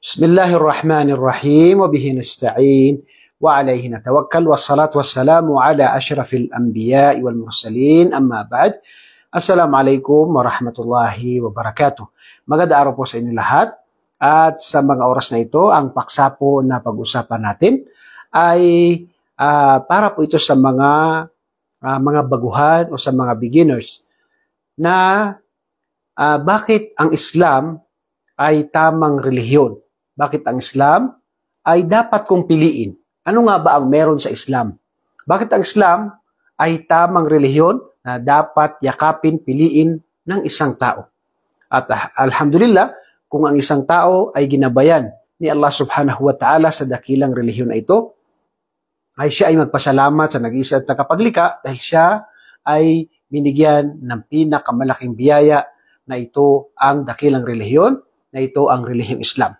بسم الله الرحمن الرحيم وبه نستعين وعليه نتوكل والصلاة والسلام على أشرف الأنبياء والمرسلين أما بعد Assalamu alaikum warahmatullahi wabarakatuh. Maganda araw po sa inyo lahat. At sa mga oras na ito, ang paksa po na pag-usapan natin ay uh, para po ito sa mga uh, mga baguhan o sa mga beginners na uh, bakit ang Islam ay tamang relihiyon. Bakit ang Islam ay dapat kong piliin? Ano nga ba ang meron sa Islam? Bakit ang Islam ay tamang relihiyon na dapat yakapin, piliin ng isang tao? At ah, alhamdulillah, kung ang isang tao ay ginabayan ni Allah subhanahu wa ta'ala sa dakilang relihiyon na ito, ay siya ay magpasalamat sa nag-iisa at nakapaglika dahil siya ay binigyan ng pinakamalaking biyaya na ito ang dakilang relihiyon, na ito ang relihiyong Islam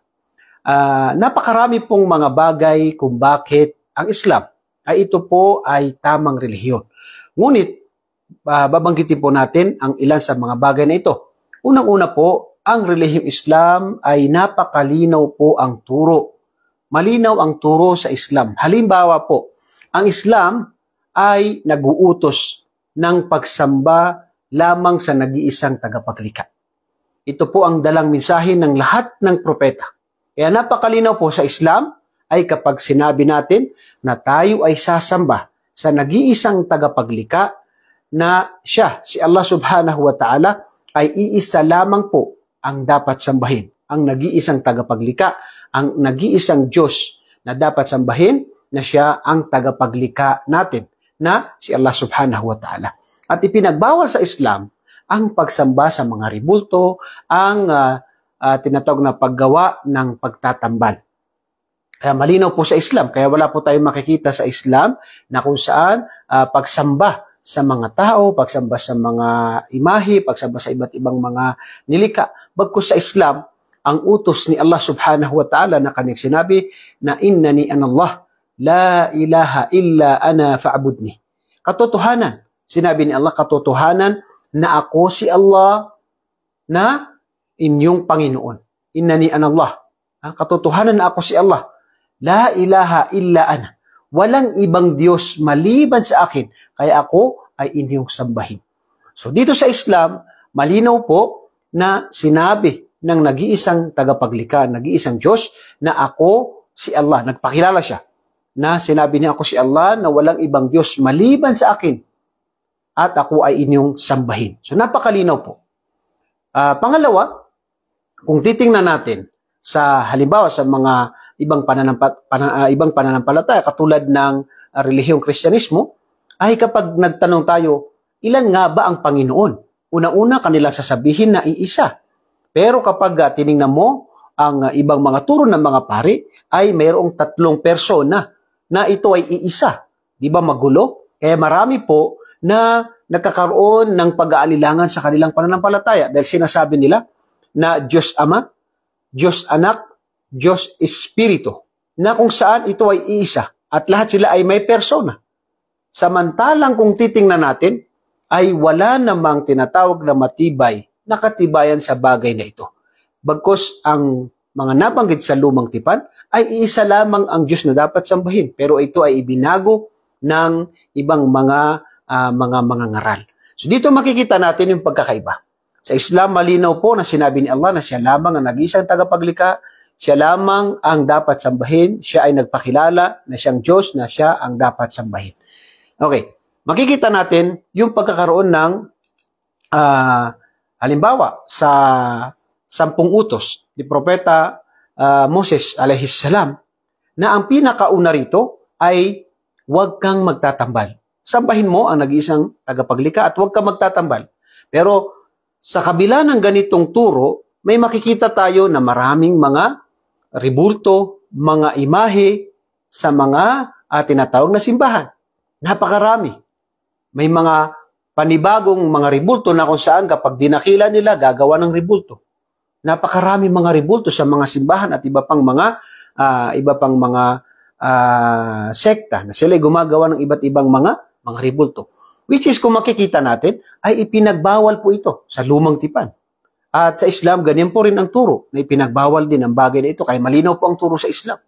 uh, napakarami pong mga bagay kung bakit ang Islam ay ito po ay tamang relihiyon. Ngunit, uh, babanggitin po natin ang ilan sa mga bagay na ito. Unang-una po, ang relihiyong Islam ay napakalinaw po ang turo. Malinaw ang turo sa Islam. Halimbawa po, ang Islam ay naguutos ng pagsamba lamang sa nag-iisang tagapaglikha. Ito po ang dalang mensahe ng lahat ng propeta kaya napakalinaw po sa Islam ay kapag sinabi natin na tayo ay sasamba sa nag-iisang tagapaglika na siya, si Allah subhanahu wa ta'ala, ay iisa lamang po ang dapat sambahin. Ang nag-iisang tagapaglika, ang nag-iisang Diyos na dapat sambahin na siya ang tagapaglika natin na si Allah subhanahu wa ta'ala. At ipinagbawal sa Islam ang pagsamba sa mga ribulto, ang uh, uh, tinatawag na paggawa ng pagtatambal. Kaya malinaw po sa Islam, kaya wala po tayong makikita sa Islam na kung saan uh, pagsamba sa mga tao, pagsamba sa mga imahe, pagsamba sa iba't ibang mga nilika. Bagkus sa Islam, ang utos ni Allah subhanahu wa ta'ala na kanyang sinabi na innani anallah, la ilaha illa ana fa'budni. Katotohanan, sinabi ni Allah, katotohanan na ako si Allah na inyong Panginoon. Innani an Allah. Ha? Katotohanan na ako si Allah. La ilaha illa ana. Walang ibang Diyos maliban sa akin. Kaya ako ay inyong sambahin. So dito sa Islam, malinaw po na sinabi ng nag-iisang tagapaglikha, nag-iisang Diyos na ako si Allah. Nagpakilala siya na sinabi niya ako si Allah na walang ibang Diyos maliban sa akin at ako ay inyong sambahin. So napakalinaw po. Uh, pangalawa, kung titingnan natin sa halimbawa sa mga ibang pananampalataya, uh, ah, ibang pananampalataya katulad ng uh, relihiyong Kristiyanismo ay kapag nagtanong tayo, ilan nga ba ang Panginoon? Una-una kanilang sasabihin na iisa. Pero kapag uh, tiningnan mo ang uh, ibang mga turo ng mga pari ay mayroong tatlong persona na ito ay iisa. Di ba magulo? Kaya marami po na nagkakaroon ng pag-aalilangan sa kanilang pananampalataya dahil sinasabi nila, na Diyos Ama, Diyos Anak, Diyos Espiritu, na kung saan ito ay iisa at lahat sila ay may persona. Samantalang kung titingnan natin, ay wala namang tinatawag na matibay na katibayan sa bagay na ito. Bagkos ang mga nabanggit sa lumang tipan ay iisa lamang ang Diyos na dapat sambahin, pero ito ay ibinago ng ibang mga uh, mga mga ngaral. So dito makikita natin yung pagkakaiba. Sa Islam, malinaw po na sinabi ni Allah na siya lamang ang nag iisang tagapaglikha, siya lamang ang dapat sambahin, siya ay nagpakilala na siyang Diyos na siya ang dapat sambahin. Okay, makikita natin yung pagkakaroon ng uh, halimbawa sa sampung utos ni Propeta uh, Moses alayhis salam na ang pinakauna rito ay huwag kang magtatambal. Sambahin mo ang nag-iisang tagapaglikha at huwag kang magtatambal. Pero sa kabila ng ganitong turo, may makikita tayo na maraming mga ribulto, mga imahe sa mga uh, tinatawag na simbahan. Napakarami. May mga panibagong mga ribulto na kung saan kapag dinakila nila, gagawa ng ribulto. Napakarami mga ribulto sa mga simbahan at iba pang mga uh, iba pang mga uh, sekta na sila gumagawa ng iba't ibang mga mga ribulto. Which is kung makikita natin, ay ipinagbawal po ito sa lumang tipan. At sa Islam, ganyan po rin ang turo na ipinagbawal din ang bagay na ito. Kaya malinaw po ang turo sa Islam.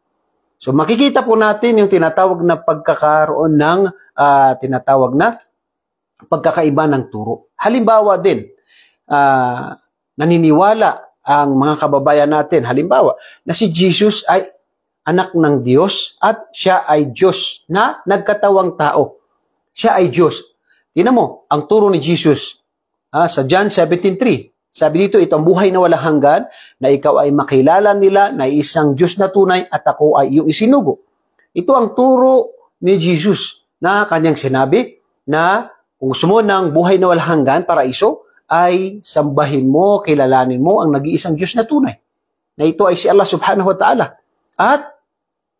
So makikita po natin yung tinatawag na pagkakaroon ng uh, tinatawag na pagkakaiba ng turo. Halimbawa din, uh, naniniwala ang mga kababayan natin, halimbawa, na si Jesus ay anak ng Diyos at siya ay Diyos na nagkatawang tao. Siya ay Diyos Tinan mo, ang turo ni Jesus ah, sa John 17.3. Sabi dito, ito ang buhay na walang hanggan, na ikaw ay makilala nila na isang Diyos na tunay at ako ay iyong isinugo. Ito ang turo ni Jesus na kanyang sinabi na kung gusto mo ng buhay na walang hanggan, paraiso, ay sambahin mo, kilalanin mo ang nag-iisang Diyos na tunay. Na ito ay si Allah subhanahu wa ta'ala. At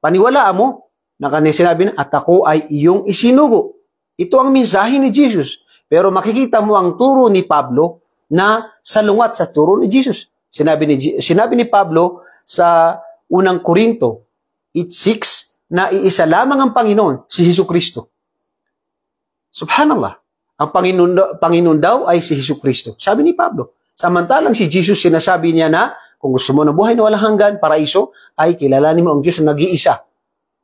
paniwalaan mo na kanyang sinabi na, at ako ay iyong isinugo. Ito ang mensahe ni Jesus. Pero makikita mo ang turo ni Pablo na salungat sa turo ni Jesus. Sinabi ni, sinabi ni Pablo sa unang Korinto 8.6 na iisa lamang ang Panginoon, si Hesus Kristo. Subhanallah. Ang Panginoon, Panginoon daw ay si Hesus Kristo. Sabi ni Pablo. Samantalang si Jesus sinasabi niya na kung gusto mo na buhay na walang hanggan, paraiso, ay kilalanin mo ang Diyos na nag-iisa.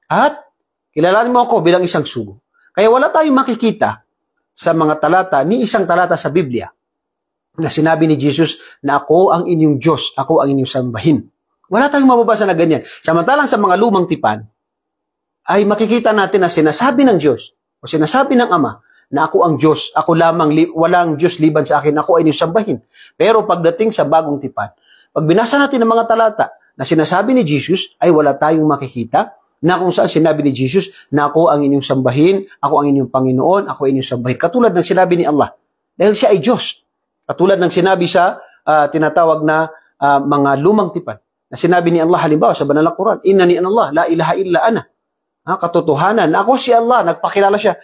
At kilalanin mo ako bilang isang sugo. Kaya wala tayong makikita sa mga talata, ni isang talata sa Biblia, na sinabi ni Jesus na ako ang inyong Diyos, ako ang inyong sambahin. Wala tayong mababasa na ganyan. Samantalang sa mga lumang tipan, ay makikita natin na sinasabi ng Diyos o sinasabi ng Ama na ako ang Diyos, ako lamang, li- walang Diyos liban sa akin, ako ay inyong sambahin. Pero pagdating sa bagong tipan, pag binasa natin ang mga talata na sinasabi ni Jesus, ay wala tayong makikita na kung saan sinabi ni Jesus na ako ang inyong sambahin, ako ang inyong Panginoon, ako inyong sambahin. Katulad ng sinabi ni Allah. Dahil siya ay Diyos. Katulad ng sinabi sa uh, tinatawag na uh, mga lumang tipan. Na sinabi ni Allah halimbawa sa banal na Quran, Inna ni Allah, la ilaha illa ana. Ha, katotohanan, ako si Allah, nagpakilala siya.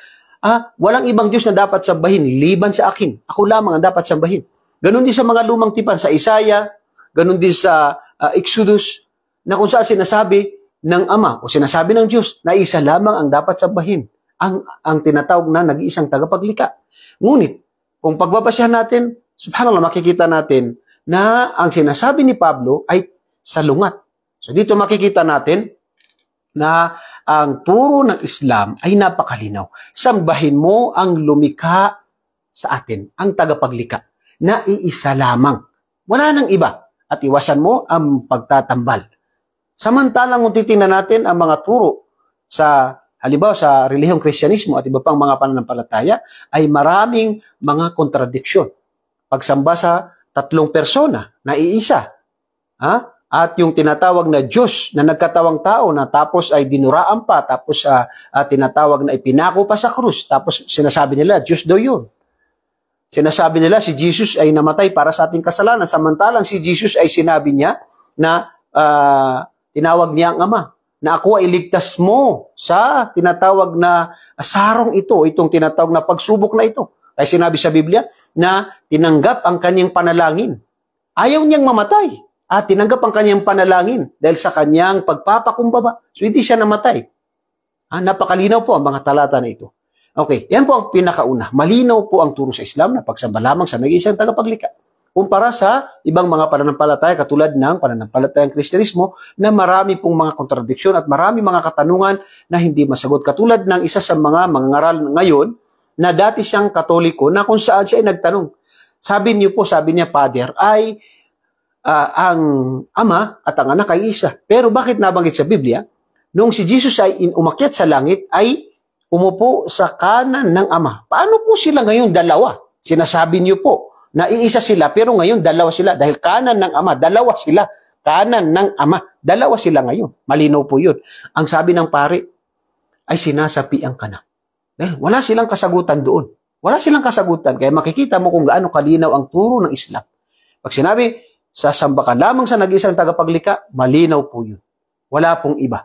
Ha, ah, walang ibang Diyos na dapat sambahin, liban sa akin. Ako lamang ang dapat sambahin. Ganon din sa mga lumang tipan, sa Isaiah, ganon din sa uh, Exodus, na kung saan sinasabi, ng Ama o sinasabi ng Diyos na isa lamang ang dapat sambahin, ang, ang tinatawag na nag-iisang tagapaglika. Ngunit, kung pagbabasihan natin, subhanallah, makikita natin na ang sinasabi ni Pablo ay salungat. So dito makikita natin na ang turo ng Islam ay napakalinaw. Sambahin mo ang lumikha sa atin, ang tagapaglika, na iisa lamang. Wala nang iba. At iwasan mo ang pagtatambal. Samantalang kung titingnan natin ang mga turo sa halimbawa sa relihiyong Kristiyanismo at iba pang mga pananampalataya ay maraming mga kontradiksyon. Pagsamba sa tatlong persona na iisa. Ha? At yung tinatawag na Diyos na nagkatawang tao na tapos ay dinuraan pa, tapos uh, uh, tinatawag na ipinako pa sa krus, tapos sinasabi nila, Diyos daw yun. Sinasabi nila si Jesus ay namatay para sa ating kasalanan, samantalang si Jesus ay sinabi niya na uh, Tinawag niya ang ama na ako ay ligtas mo sa tinatawag na sarong ito, itong tinatawag na pagsubok na ito. Ay sinabi sa Biblia na tinanggap ang kanyang panalangin. Ayaw niyang mamatay at ah, tinanggap ang kanyang panalangin dahil sa kanyang pagpapakumbaba. So hindi siya namatay. Ah, napakalinaw po ang mga talata na ito. Okay, yan po ang pinakauna. Malinaw po ang turo sa Islam na pagsamba lamang sa nag-iisang tagapaglikha kumpara sa ibang mga pananampalataya katulad ng pananampalatayang Kristyanismo na marami pong mga kontradiksyon at marami mga katanungan na hindi masagot. Katulad ng isa sa mga mangangaral ngayon na dati siyang katoliko na kung saan siya ay nagtanong. Sabi niyo po, sabi niya, Father, ay uh, ang ama at ang anak ay isa. Pero bakit nabanggit sa Biblia? Noong si Jesus ay in, umakyat sa langit, ay umupo sa kanan ng ama. Paano po sila ngayon dalawa? Sinasabi niyo po Naiisa sila, pero ngayon dalawa sila. Dahil kanan ng ama, dalawa sila. Kanan ng ama, dalawa sila ngayon. Malinaw po yun. Ang sabi ng pare, ay sinasapi ang na. Dahil wala silang kasagutan doon. Wala silang kasagutan. Kaya makikita mo kung gaano kalinaw ang turo ng Islam. Pag sinabi, sasamba ka lamang sa nag iisang tagapaglika, malinaw po yun. Wala pong iba.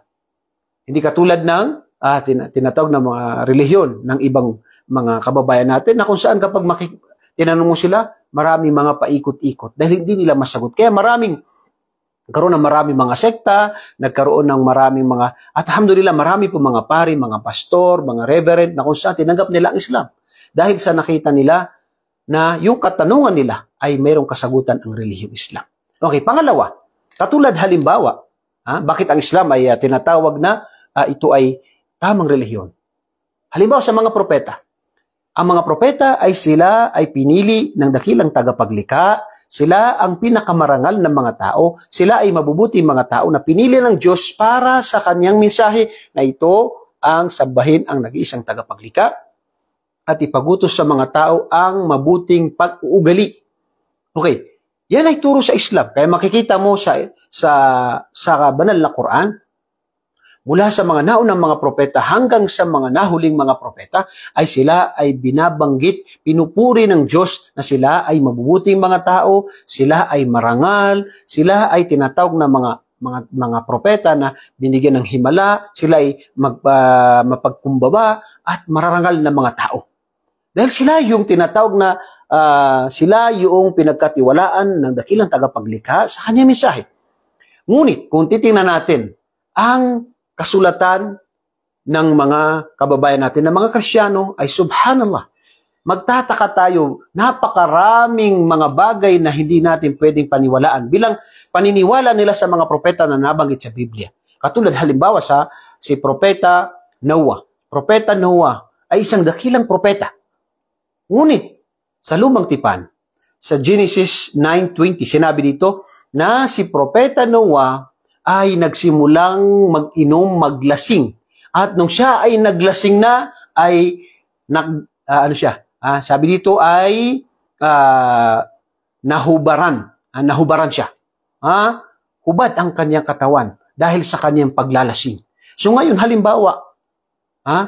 Hindi katulad ng ah, tin- tinatawag ng mga relihiyon ng ibang mga kababayan natin na kung saan kapag maki- Tinanong mo sila, marami mga paikot-ikot dahil hindi nila masagot. Kaya maraming nagkaroon ng maraming mga sekta, nagkaroon ng maraming mga, at alhamdulillah, marami po mga pari, mga pastor, mga reverend na kung saan tinanggap nila ang Islam. Dahil sa nakita nila na yung katanungan nila ay mayroong kasagutan ang relihiyong Islam. Okay, pangalawa, katulad halimbawa, ha, bakit ang Islam ay uh, tinatawag na uh, ito ay tamang relihiyon? Halimbawa sa mga propeta, ang mga propeta ay sila ay pinili ng dakilang tagapaglikha, sila ang pinakamarangal ng mga tao, sila ay mabubuti mga tao na pinili ng Diyos para sa kanyang mensahe na ito ang sambahin ang nag-iisang tagapaglikha at ipagutos sa mga tao ang mabuting pag-uugali. Okay, yan ay turo sa Islam. Kaya makikita mo sa sa sa banal na Quran, mula sa mga naunang mga propeta hanggang sa mga nahuling mga propeta ay sila ay binabanggit, pinupuri ng Diyos na sila ay mabubuting mga tao, sila ay marangal, sila ay tinatawag na mga mga mga propeta na binigyan ng himala, sila ay mag, uh, mapagkumbaba at mararangal na mga tao. Dahil sila yung tinatawag na uh, sila yung pinagkatiwalaan ng dakilang tagapaglikha sa kanyang mensahe. Ngunit kung titingnan natin ang kasulatan ng mga kababayan natin na mga Krisyano ay subhanallah. Magtataka tayo, napakaraming mga bagay na hindi natin pwedeng paniwalaan bilang paniniwala nila sa mga propeta na nabanggit sa Biblia. Katulad halimbawa sa si propeta Noah. Propeta Noah ay isang dakilang propeta. Ngunit sa lumang tipan, sa Genesis 9.20, sinabi dito na si propeta Noah ay nagsimulang mag-inom, maglasing. At nung siya ay naglasing na, ay nag, uh, ano siya? Uh, sabi dito ay uh, nahubaran. Uh, nahubaran siya. Uh, hubad ang kanyang katawan dahil sa kanyang paglalasing. So ngayon, halimbawa, uh,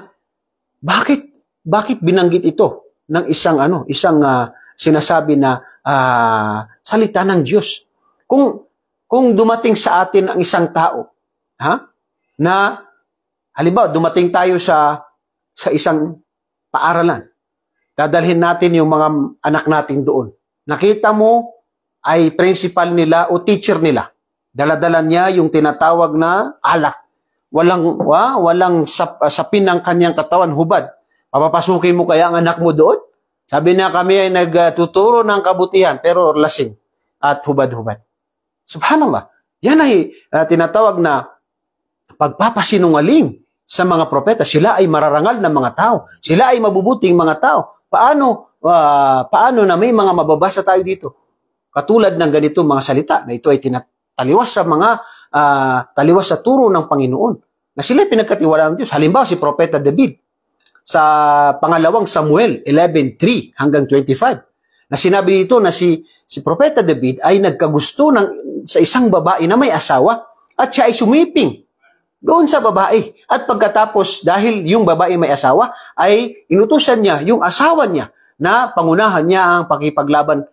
bakit, bakit binanggit ito ng isang, ano, isang uh, sinasabi na uh, salita ng Diyos? Kung kung dumating sa atin ang isang tao, ha? Na halimbawa dumating tayo sa sa isang paaralan. Dadalhin natin yung mga anak natin doon. Nakita mo ay principal nila o teacher nila. Daladala niya yung tinatawag na alak. Walang wa, walang sap, ah, sapin ng kanyang katawan, hubad. Papapasukin mo kaya ang anak mo doon? Sabi na kami ay nagtuturo ng kabutihan pero lasing at hubad-hubad. Subhanallah. Yan ay uh, tinatawag na pagpapasinungaling sa mga propeta. Sila ay mararangal ng mga tao. Sila ay mabubuting mga tao. Paano uh, paano na may mga mababasa tayo dito? Katulad ng ganito mga salita na ito ay tinataliwas sa mga uh, taliwas sa turo ng Panginoon na sila pinagkatiwalaan ng Diyos. Halimbawa si Propeta David sa pangalawang Samuel 11:3 hanggang 25 na sinabi dito na si si Propeta David ay nagkagusto ng sa isang babae na may asawa at siya ay sumiping doon sa babae. At pagkatapos, dahil yung babae may asawa, ay inutusan niya yung asawa niya na pangunahan niya ang pakipaglaban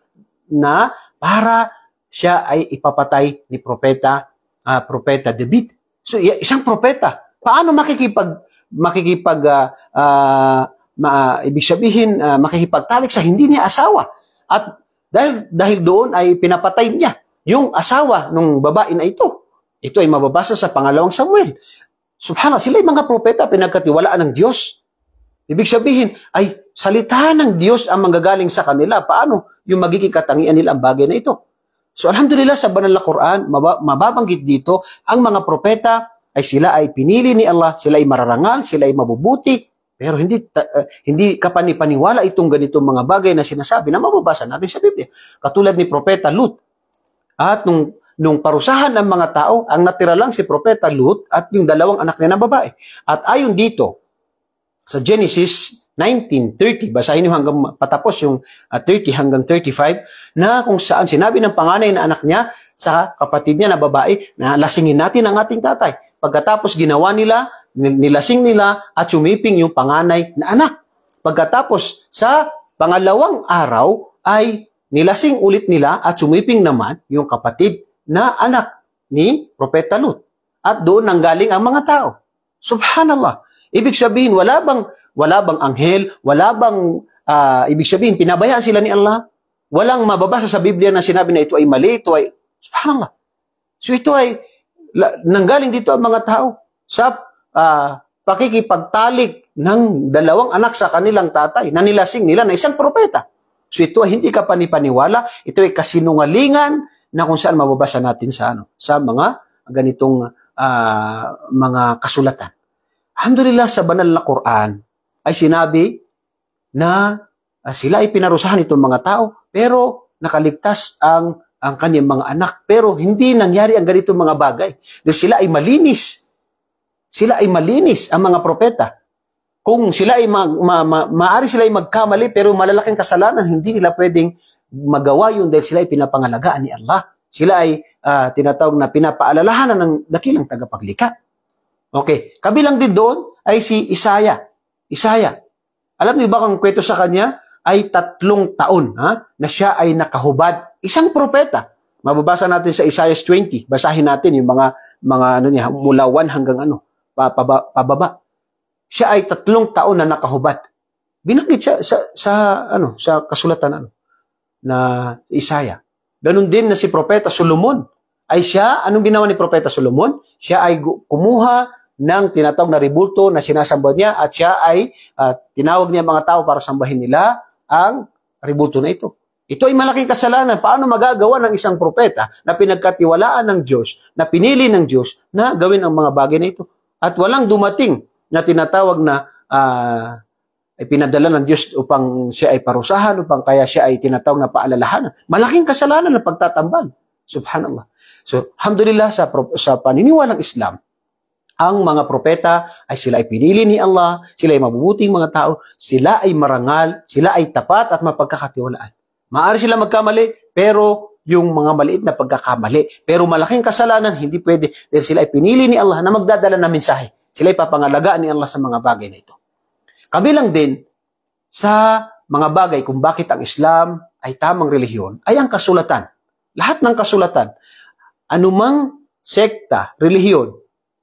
na para siya ay ipapatay ni propeta uh, propeta David. So isang propeta, paano makikipag makikipag uh, uh, ma, ibig sabihin uh, makikipagtalik sa hindi niya asawa? At dahil dahil doon ay pinapatay niya yung asawa ng babae na ito. Ito ay mababasa sa pangalawang Samuel. Subhanallah, sila ay mga propeta, pinagkatiwalaan ng Diyos. Ibig sabihin, ay salita ng Diyos ang manggagaling sa kanila. Paano yung magiging katangian nila ang bagay na ito? So alhamdulillah sa banal na Quran, mababanggit dito, ang mga propeta ay sila ay pinili ni Allah, sila ay mararangal, sila ay mabubuti, pero hindi uh, hindi kapanipaniwala itong ganitong mga bagay na sinasabi na mababasa natin sa Biblia. Katulad ni Propeta Lut, at nung, nung parusahan ng mga tao, ang natira lang si Propeta Lut at yung dalawang anak niya na babae. At ayon dito, sa Genesis 19.30, basahin niyo hanggang patapos yung uh, ah, 30 hanggang 35, na kung saan sinabi ng panganay na anak niya sa kapatid niya na babae na lasingin natin ang ating tatay. Pagkatapos ginawa nila, nilasing nila at sumiping yung panganay na anak. Pagkatapos sa pangalawang araw ay nilasing ulit nila at sumiping naman yung kapatid na anak ni Propeta Lut. At doon nanggaling ang mga tao. Subhanallah. Ibig sabihin, wala bang, wala bang anghel, wala bang, uh, ibig sabihin, pinabayaan sila ni Allah. Walang mababasa sa Biblia na sinabi na ito ay mali, ito ay, subhanallah. So ito ay, la, nanggaling dito ang mga tao sa uh, pakikipagtalik ng dalawang anak sa kanilang tatay na nilasing nila na isang propeta. So ito ay hindi ka panipaniwala, ito ay kasinungalingan na kung saan mababasa natin sa ano, sa mga ganitong uh, mga kasulatan. Alhamdulillah sa banal na Quran ay sinabi na uh, sila ay pinarusahan itong mga tao pero nakaligtas ang ang kanyang mga anak pero hindi nangyari ang ganitong mga bagay. Dahil sila ay malinis. Sila ay malinis ang mga propeta. Kung sila ay mag, ma, ma, maaari sila ay magkamali pero malalaking kasalanan, hindi nila pwedeng magawa yun dahil sila ay pinapangalagaan ni Allah. Sila ay uh, tinatawag na pinapaalalahanan ng dakilang tagapaglikha. Okay, kabilang din doon ay si Isaya. Isaya. Alam niyo ba kung kwento sa kanya ay tatlong taon ha, na siya ay nakahubad. Isang propeta. Mababasa natin sa Isaiah 20. Basahin natin yung mga mga ano niya mula 1 hanggang ano pababa. pababa siya ay tatlong taon na nakahubad. Binanggit siya sa, sa, ano, sa kasulatan ano, na Isaya. Ganon din na si Propeta Solomon ay siya, anong ginawa ni Propeta Solomon? Siya ay kumuha ng tinatawag na ribulto na sinasamba niya at siya ay uh, tinawag niya mga tao para sambahin nila ang ribulto na ito. Ito ay malaking kasalanan. Paano magagawa ng isang propeta na pinagkatiwalaan ng Diyos, na pinili ng Diyos na gawin ang mga bagay na ito? At walang dumating na tinatawag na uh, ay pinadala ng Diyos upang siya ay parusahan, upang kaya siya ay tinatawag na paalalahan. Malaking kasalanan ng pagtatambal. Subhanallah. So, alhamdulillah sa, sa paniniwala ng Islam, ang mga propeta ay sila ay pinili ni Allah, sila ay mabubuting mga tao, sila ay marangal, sila ay tapat at mapagkakatiwalaan. Maaari sila magkamali, pero yung mga maliit na pagkakamali. Pero malaking kasalanan, hindi pwede. Dahil sila ay pinili ni Allah na magdadala ng mensahe. Sila ipapangalagaan ni Allah sa mga bagay na ito. Kabilang din sa mga bagay kung bakit ang Islam ay tamang relihiyon ay ang kasulatan. Lahat ng kasulatan, anumang sekta, relihiyon,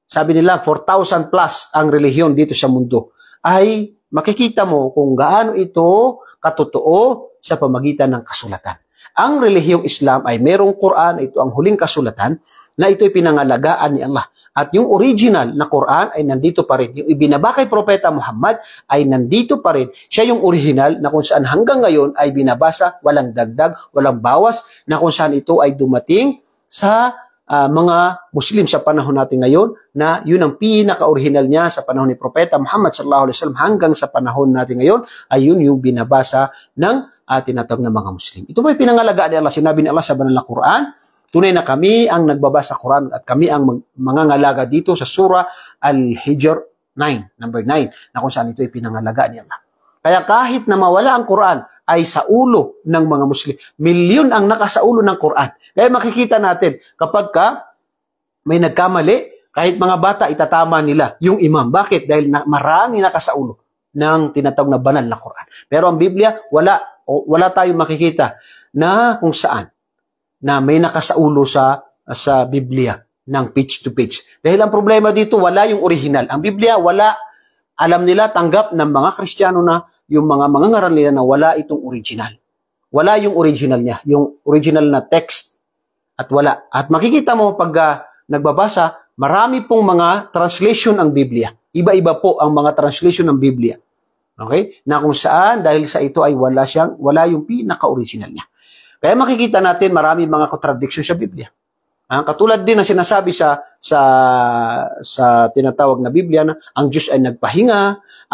sabi nila 4,000 plus ang relihiyon dito sa mundo, ay makikita mo kung gaano ito katotoo sa pamagitan ng kasulatan. Ang relihiyong Islam ay merong Quran, ito ang huling kasulatan, na ito'y pinangalagaan ni Allah. At yung original na Quran ay nandito pa rin. Yung ibinaba kay Propeta Muhammad ay nandito pa rin. Siya yung original na kung saan hanggang ngayon ay binabasa, walang dagdag, walang bawas, na kung saan ito ay dumating sa uh, mga Muslim sa panahon natin ngayon na yun ang pinaka-original niya sa panahon ni Propeta Muhammad sallallahu alaihi wasallam hanggang sa panahon natin ngayon ay yun yung binabasa ng uh, tinatawag na mga Muslim. Ito po yung pinangalagaan ni Allah. Sinabi ni Allah sa banal na Quran, Tunay na kami ang nagbabasa Quran at kami ang mag- mangangalaga dito sa Surah Al-Hijr 9, number 9, na kung saan ito ay pinangalaga ni Allah. Kaya kahit na mawala ang Quran, ay sa ulo ng mga Muslim. Milyon ang nakasaulo ng Quran. Kaya makikita natin, kapag ka may nagkamali, kahit mga bata, itatama nila yung imam. Bakit? Dahil na, marami nakasaulo ng tinatawag na banal na Quran. Pero ang Biblia, wala, wala tayong makikita na kung saan na may nakasaulo sa sa Biblia ng page to page. Dahil ang problema dito, wala yung original. Ang Biblia, wala. Alam nila, tanggap ng mga Kristiyano na yung mga mangangaral nila na wala itong original. Wala yung original niya, yung original na text at wala. At makikita mo pag uh, nagbabasa, marami pong mga translation ang Biblia. Iba-iba po ang mga translation ng Biblia. Okay? Na kung saan dahil sa ito ay wala siyang wala yung pinaka-original niya. Kaya makikita natin marami mga contradiction sa Biblia. Ang ah, katulad din na sinasabi sa sa sa tinatawag na Biblia na ang Diyos ay nagpahinga,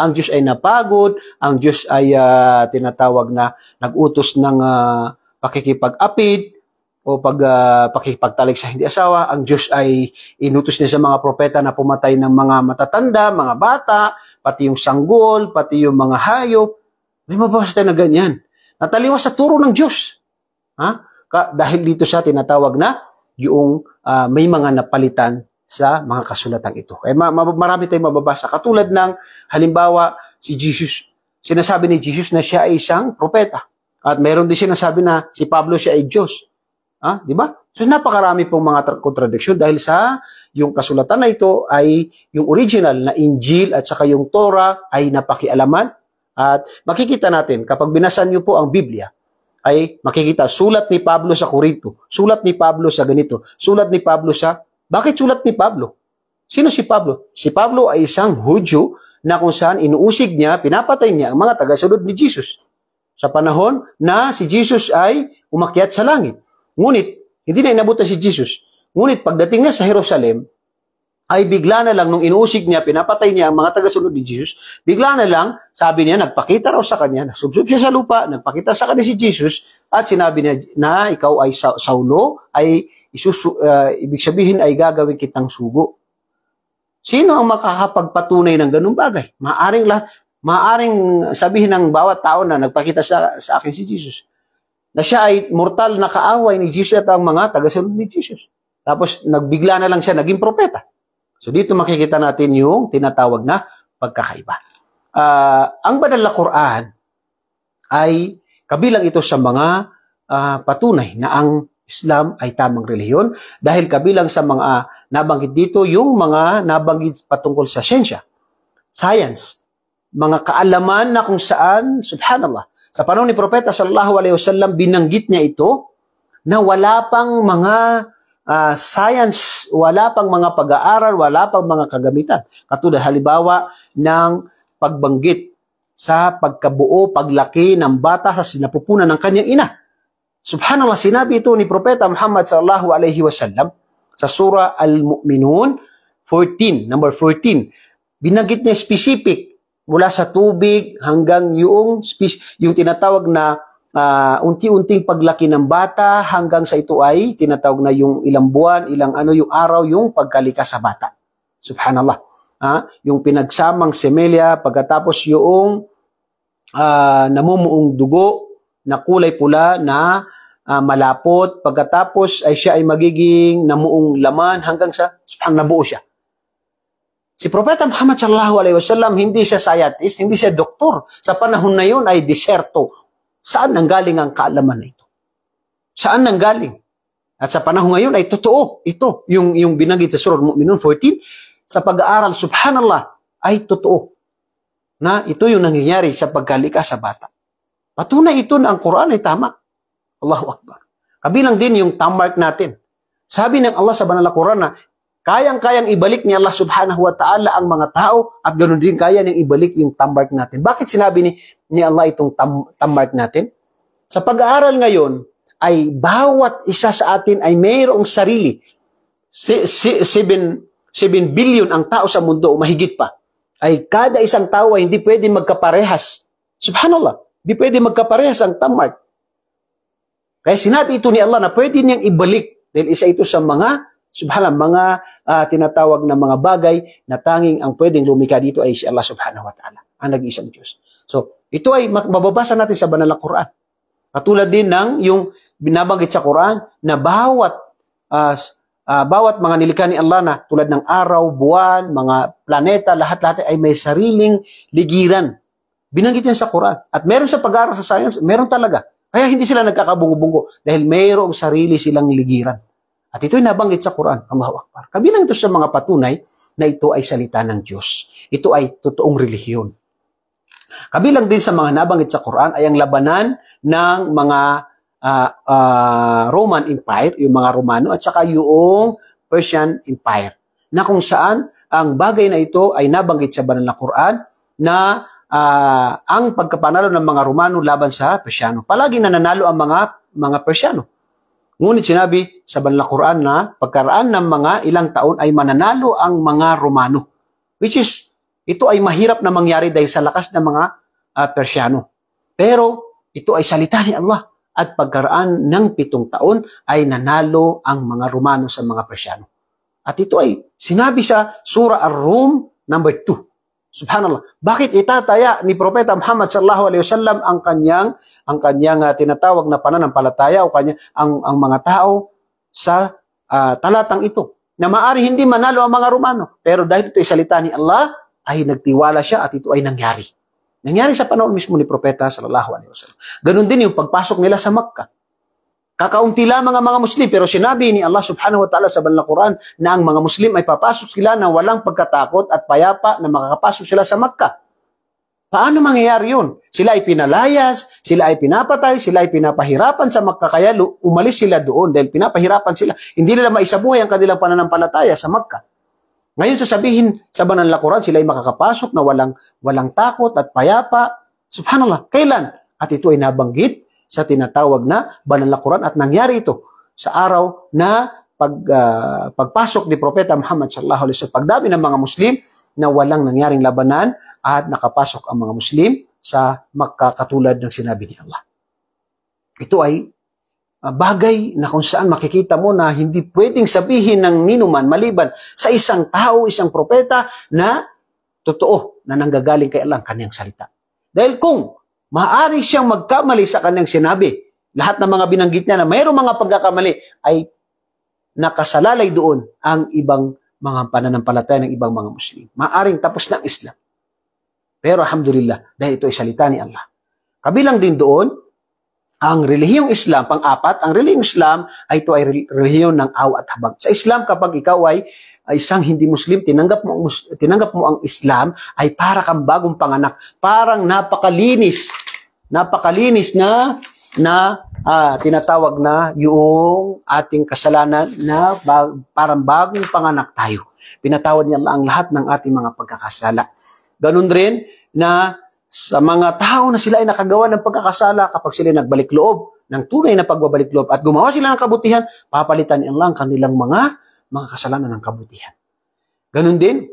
ang Diyos ay napagod, ang Diyos ay uh, tinatawag na nagutos ng uh, pakikipag-apid o pag uh, pakikipagtalik sa hindi asawa, ang Diyos ay inutos niya sa mga propeta na pumatay ng mga matatanda, mga bata, pati yung sanggol, pati yung mga hayop. May mabasa tayo na ganyan. Nataliwas sa turo ng Diyos. Ha? Ka, dahil dito siya tinatawag na yung uh, may mga napalitan sa mga kasulatan ito. Kaya eh, ma- ma- marami tayong mababasa. Katulad ng, halimbawa, si Jesus, sinasabi ni Jesus na siya ay isang propeta. At meron din sinasabi na si Pablo siya ay Diyos. Ha? Di ba? So napakarami pong mga contradiction dahil sa yung kasulatan na ito ay yung original na Injil at saka yung Torah ay napakialaman. At makikita natin kapag binasan niyo po ang Biblia, ay makikita sulat ni Pablo sa Korinto, sulat ni Pablo sa ganito, sulat ni Pablo sa... Bakit sulat ni Pablo? Sino si Pablo? Si Pablo ay isang Hudyo na kung saan inuusig niya, pinapatay niya ang mga tagasunod ni Jesus. Sa panahon na si Jesus ay umakyat sa langit. Ngunit, hindi na inabutan si Jesus. Ngunit pagdating niya sa Jerusalem, ay bigla na lang nung inusig niya, pinapatay niya ang mga tagasunod ni Jesus, bigla na lang, sabi niya, nagpakita raw sa kanya, nasubsob siya sa lupa, nagpakita sa kanya si Jesus, at sinabi niya na ikaw ay sa Saulo, ay isusu, uh, ibig sabihin ay gagawin kitang sugo. Sino ang makakapagpatunay ng ganung bagay? Maaring lahat, maaring sabihin ng bawat tao na nagpakita sa, sa akin si Jesus, na siya ay mortal na kaaway ni Jesus at ang mga tagasunod ni Jesus. Tapos nagbigla na lang siya, naging propeta. So dito makikita natin yung tinatawag na pagkakaiba. Uh, ang banal na Quran ay kabilang ito sa mga uh, patunay na ang Islam ay tamang reliyon dahil kabilang sa mga nabanggit dito yung mga nabanggit patungkol sa siyensya, science, mga kaalaman na kung saan, subhanallah, sa panahon ni Propeta sallallahu alaihi wasallam binanggit niya ito na wala pang mga uh, science, wala pang mga pag-aaral, wala pang mga kagamitan. Katulad halimbawa ng pagbanggit sa pagkabuo, paglaki ng bata sa sinapupunan ng kanyang ina. Subhanallah, sinabi ito ni Propeta Muhammad sallallahu alaihi wasallam sa sura Al-Mu'minun 14, number 14. Binanggit niya specific mula sa tubig hanggang yung yung tinatawag na uh, unti-unting paglaki ng bata hanggang sa ito ay tinatawag na yung ilang buwan, ilang ano, yung araw, yung pagkalika sa bata. Subhanallah. Ha? Yung pinagsamang semelya, pagkatapos yung uh, namumuong dugo na kulay pula na uh, malapot, pagkatapos ay siya ay magiging namuong laman hanggang sa, subhanallah, nabuo siya. Si Propeta Muhammad sallallahu alaihi wasallam hindi siya scientist, hindi siya doktor. Sa panahon na yun ay deserto, Saan nanggaling ang kaalaman na ito? Saan nanggaling? At sa panahon ngayon ay totoo ito. Yung, yung binanggit sa Surah muminun 14, sa pag-aaral, subhanallah, ay totoo na ito yung nangyayari sa pagkalika sa bata. Patunay ito na ang Quran ay tama. Allahu Akbar. Kabilang din yung tamark natin. Sabi ng Allah sa Banal na Quran na Kayang-kayang ibalik ni Allah subhanahu wa ta'ala ang mga tao at ganoon din kaya niyang ibalik yung tambark natin. Bakit sinabi ni, ni Allah itong tam, tambark natin? Sa pag-aaral ngayon, ay bawat isa sa atin ay mayroong sarili. 7 si, si, billion ang tao sa mundo o mahigit pa. Ay kada isang tao ay hindi pwede magkaparehas. Subhanallah, hindi pwede magkaparehas ang tambark. Kaya sinabi ito ni Allah na pwede niyang ibalik dahil isa ito sa mga Subhanallah, mga uh, tinatawag na mga bagay na tanging ang pwedeng lumika dito ay si Allah subhanahu wa ta'ala, ang nag-iisang Diyos. So, ito ay mababasa natin sa banal na Quran. Katulad din ng yung binabanggit sa Quran na bawat uh, uh, bawat mga nilikha ni Allah na tulad ng araw, buwan, mga planeta, lahat-lahat ay may sariling ligiran. Binanggit yan sa Quran. At meron sa pag-aaral sa science, meron talaga. Kaya hindi sila nagkakabungo-bungo dahil mayroong sarili silang ligiran. At ito'y nabanggit sa Quran, Allahu Akbar. Kabilang ito sa mga patunay na ito ay salita ng Diyos. Ito ay totoong relihiyon. Kabilang din sa mga nabanggit sa Quran ay ang labanan ng mga uh, uh, Roman Empire, yung mga Romano, at saka yung Persian Empire, na kung saan ang bagay na ito ay nabanggit sa banal na Quran na uh, ang pagkapanalo ng mga Romano laban sa Persiano. Palagi nananalo ang mga mga Persiano. Ngunit sinabi sa Banla Quran na pagkaraan ng mga ilang taon ay mananalo ang mga Romano. Which is, ito ay mahirap na mangyari dahil sa lakas ng mga uh, Persiano. Pero ito ay salita ni Allah at pagkaraan ng pitong taon ay nanalo ang mga Romano sa mga Persiano. At ito ay sinabi sa Surah Ar-Rum number 2. Subhanallah. Bakit itataya ni Propeta Muhammad sallallahu alaihi wasallam ang kanyang ang kanyang uh, tinatawag na pananampalataya o kanya ang ang mga tao sa uh, talatang ito na maari hindi manalo ang mga Romano pero dahil ito ay salita ni Allah ay nagtiwala siya at ito ay nangyari. Nangyari sa panahon mismo ni Propeta sallallahu alaihi wasallam. Ganun din yung pagpasok nila sa Makkah. Kakaunti lamang ang mga Muslim pero sinabi ni Allah subhanahu wa ta'ala sa banal na Quran na ang mga Muslim ay papasok sila na walang pagkatakot at payapa na makakapasok sila sa Makkah. Paano mangyayari yun? Sila ay pinalayas, sila ay pinapatay, sila ay pinapahirapan sa Makkah kaya umalis sila doon dahil pinapahirapan sila. Hindi nila maisabuhay ang kanilang pananampalataya sa Makkah. Ngayon sasabihin sa banal na Quran sila ay makakapasok na walang walang takot at payapa. Subhanallah, kailan? At ito ay nabanggit sa tinatawag na banal na Quran at nangyari ito sa araw na pag, uh, pagpasok ni Propeta Muhammad sallallahu alaihi wasallam. Pagdami ng mga Muslim na walang nangyaring labanan at nakapasok ang mga Muslim sa Makkah ng sinabi ni Allah. Ito ay ah, bagay na kung saan makikita mo na hindi pwedeng sabihin ng minuman maliban sa isang tao, isang propeta na totoo na nanggagaling kay Allah ang kanyang salita. Dahil kung Maari siyang magkamali sa kanyang sinabi. Lahat ng mga binanggit niya na mayroong mga pagkakamali ay nakasalalay doon ang ibang mga pananampalataya ng ibang mga Muslim. Maaring tapos ng Islam. Pero alhamdulillah, dahil ito ay salita ni Allah. Kabilang din doon, ang relihiyong Islam, pang-apat, ang relihiyong Islam, ay ito ay relihiyon ng awa at habag. Sa Islam, kapag ikaw ay isang hindi Muslim, tinanggap mo, tinanggap mo ang Islam, ay para kang bagong panganak. Parang napakalinis napakalinis na na ah, tinatawag na yung ating kasalanan na bag, parang bagong panganak tayo. Pinatawad niya ang lahat ng ating mga pagkakasala. Ganun rin na sa mga tao na sila ay nakagawa ng pagkakasala kapag sila nagbalik loob ng tunay na pagbabalik loob at gumawa sila ng kabutihan, papalitan niya lang kanilang mga mga kasalanan ng kabutihan. Ganun din,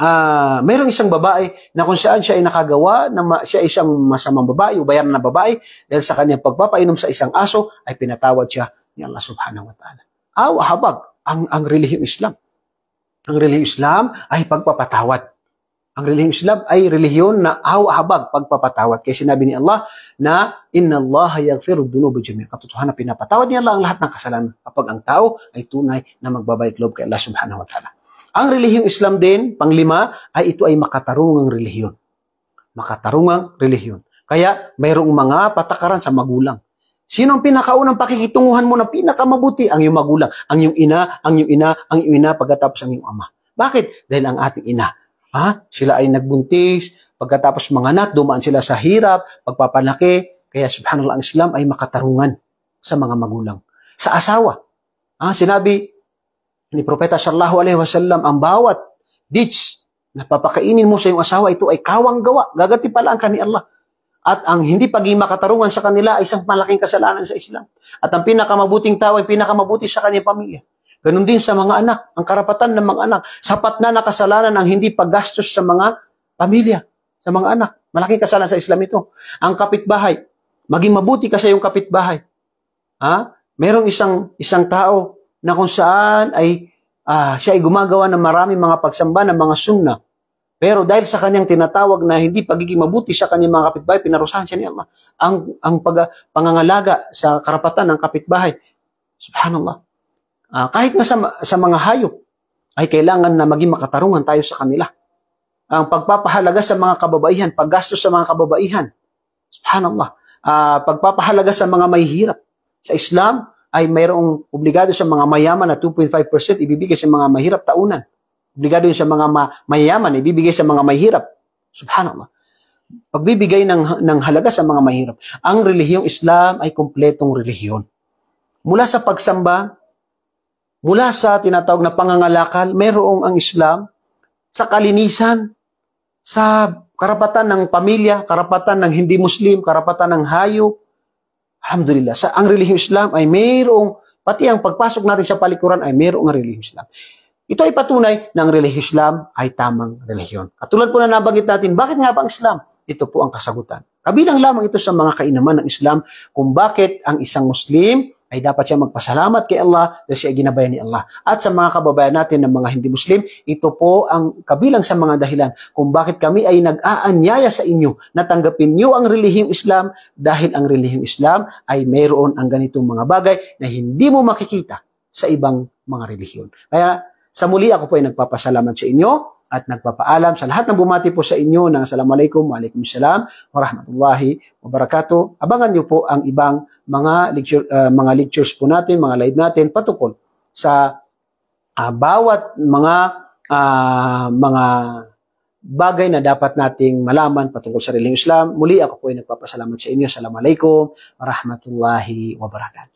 uh, mayroong isang babae na kung saan siya ay nakagawa na ma- siya ay isang masamang babae o na babae dahil sa kanyang pagpapainom sa isang aso ay pinatawad siya ni Allah subhanahu wa ta'ala. Aw, habag ang, ang relihiyong Islam. Ang relihiyong Islam ay pagpapatawad. Ang relihiyong Islam ay relihiyon na aw habag, pagpapatawad. Kasi sinabi ni Allah na Inna Allah yaghfiru dunubo jami'a. Katotohanan, pinapatawad niya lang ang lahat ng kasalanan kapag ang tao ay tunay na magbabayit loob kay Allah subhanahu wa ta'ala. Ang relihiyong Islam din, panglima, ay ito ay makatarungang relihiyon. Makatarungang relihiyon. Kaya mayroong mga patakaran sa magulang. Sino ang pinakaunang pakikitunguhan mo na pinakamabuti? Ang iyong magulang, ang iyong ina, ang iyong ina, ang iyong ina, pagkatapos ang iyong ama. Bakit? Dahil ang ating ina, ha? sila ay nagbuntis, pagkatapos mga anak, dumaan sila sa hirap, pagpapalaki. Kaya subhanallah, ang Islam ay makatarungan sa mga magulang. Sa asawa. Ha? Sinabi, ni Propeta Sallallahu Alaihi Wasallam, ang bawat ditch na papakainin mo sa iyong asawa, ito ay kawang gawa. Gaganti pala ang kani Allah. At ang hindi paging makatarungan sa kanila ay isang malaking kasalanan sa Islam. At ang pinakamabuting tao ay pinakamabuti sa kanyang pamilya. Ganon din sa mga anak, ang karapatan ng mga anak. Sapat na nakasalanan ang hindi paggastos sa mga pamilya, sa mga anak. Malaking kasalanan sa Islam ito. Ang kapitbahay, maging mabuti ka sa iyong kapitbahay. Ha? Merong isang isang tao na kung saan ay ah, siya ay gumagawa ng maraming mga pagsamba ng mga sunna. Pero dahil sa kanyang tinatawag na hindi pagiging mabuti sa kanyang mga kapitbahay, pinarusahan siya ni Allah. Ang, ang pag, pangangalaga sa karapatan ng kapitbahay. Subhanallah. Ah, kahit na sa, sa mga hayop, ay kailangan na maging makatarungan tayo sa kanila. Ang pagpapahalaga sa mga kababaihan, paggastos sa mga kababaihan. Subhanallah. Ah, pagpapahalaga sa mga may hirap. Sa Islam, ay mayroong obligado sa mga mayaman na 2.5% ibibigay sa mga mahirap taunan. Obligado yun sa mga ma- mayaman, ibibigay sa mga mahirap. Subhanallah. Pagbibigay ng, ng halaga sa mga mahirap. Ang relihiyong Islam ay kumpletong relihiyon. Mula sa pagsamba, mula sa tinatawag na pangangalakal, mayroong ang Islam sa kalinisan, sa karapatan ng pamilya, karapatan ng hindi Muslim, karapatan ng hayop, Alhamdulillah. Sa, ang relihiyong Islam ay mayroong, pati ang pagpasok natin sa palikuran ay mayroong relihiyong Islam. Ito ay patunay na ang relihiyong Islam ay tamang relihiyon. Katulad po na nabanggit natin, bakit nga ba ang Islam? Ito po ang kasagutan. Kabilang lamang ito sa mga kainaman ng Islam kung bakit ang isang Muslim ay dapat siya magpasalamat kay Allah dahil siya ay ginabayan ni Allah. At sa mga kababayan natin ng mga hindi Muslim, ito po ang kabilang sa mga dahilan kung bakit kami ay nag-aanyaya sa inyo na tanggapin niyo ang relihiyong Islam dahil ang relihiyong Islam ay mayroon ang ganitong mga bagay na hindi mo makikita sa ibang mga relihiyon. Kaya sa muli ako po ay nagpapasalamat sa inyo at nagpapaalam sa lahat ng bumati po sa inyo ng Assalamualaikum, Waalaikum Salam, Warahmatullahi Wabarakatuh. Abangan niyo po ang ibang mga, lecture, uh, mga lectures po natin, mga live natin patukol sa uh, bawat mga uh, mga bagay na dapat nating malaman patungkol sa Relihiyong Islam. Muli ako po ay nagpapasalamat sa inyo. Assalamualaikum, Warahmatullahi Wabarakatuh.